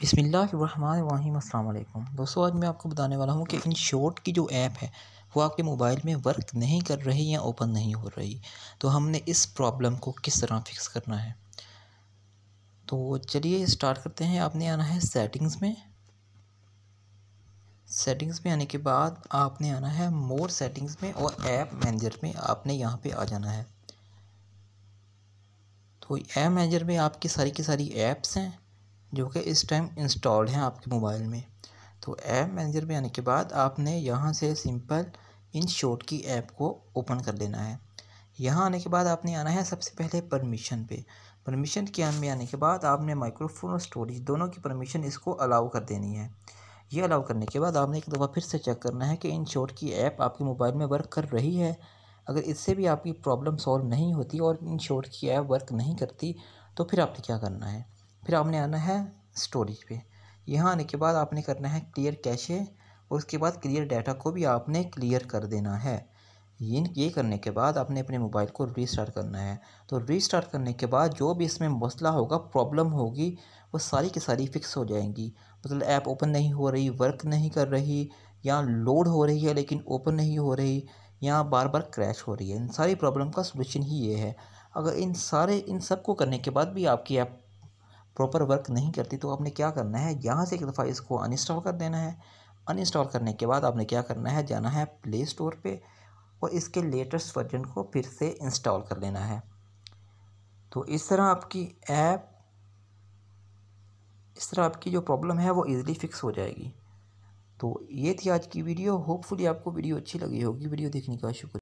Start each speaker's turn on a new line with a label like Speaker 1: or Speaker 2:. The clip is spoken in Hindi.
Speaker 1: बिसमिल्लाम अल्लाम दोस्तों आज मैं आपको बताने वाला हूँ कि इन शॉर्ट की जो ऐप है वो आपके मोबाइल में वर्क नहीं कर रही या ओपन नहीं हो रही तो हमने इस प्रॉब्लम को किस तरह फिक्स करना है तो चलिए स्टार्ट करते हैं आपने आना है सेटिंग्स में सेटिंग्स में आने के बाद आपने आना है मोर सेटिंग्स में और ऐप मैनेजर में आपने यहाँ पर आ जाना है तो ऐप मैनेजर में आपकी सारी की सारी ऐप्स हैं जो कि इस टाइम इंस्टॉल्ड हैं आपके मोबाइल में तो ऐप मैनेजर में आने के बाद आपने यहाँ से सिंपल इन शॉट की ऐप को ओपन कर लेना है यहाँ आने के बाद आपने आना है सबसे पहले परमिशन पे परमिशन के में आने के बाद आपने माइक्रोफोन और स्टोरेज दोनों की परमिशन इसको अलाउ कर देनी है ये अलाउ करने के बाद आपने एक दफ़ा फिर से चेक करना है कि इन शॉट की ऐप आपके मोबाइल में वर्क कर रही है अगर इससे भी आपकी प्रॉब्लम सॉल्व नहीं होती और इन शॉट की ऐप वर्क नहीं करती तो फिर आपने क्या करना है फिर आपने आना है स्टोरेज पे यहाँ आने के बाद आपने करना है क्लियर कैशे और उसके बाद क्लियर डाटा को भी आपने क्लियर कर देना है ये ये करने के बाद आपने अपने मोबाइल को रीस्टार्ट करना है तो रीस्टार्ट करने के बाद जो भी इसमें मसला होगा प्रॉब्लम होगी वो सारी की सारी फिक्स हो जाएंगी मतलब ऐप ओपन नहीं हो रही वर्क नहीं कर रही या लोड हो रही है लेकिन ओपन नहीं हो रही या बार बार क्रैश हो रही है इन सारी प्रॉब्लम का सोल्यूशन ही ये है अगर इन सारे इन सब को करने के बाद भी आपकी ऐप प्रॉपर वर्क नहीं करती तो आपने क्या करना है यहाँ से एक दफ़ा इसको अनइंस्टॉल कर देना है अनइंस्टॉल करने के बाद आपने क्या करना है जाना है प्ले स्टोर पे और इसके लेटेस्ट वर्जन को फिर से इंस्टॉल कर लेना है तो इस तरह आपकी ऐप इस तरह आपकी जो प्रॉब्लम है वो ईज़िली फिक्स हो जाएगी तो ये थी आज की वीडियो होपफुली आपको वीडियो अच्छी लगी होगी वीडियो देखने का शुक्रिया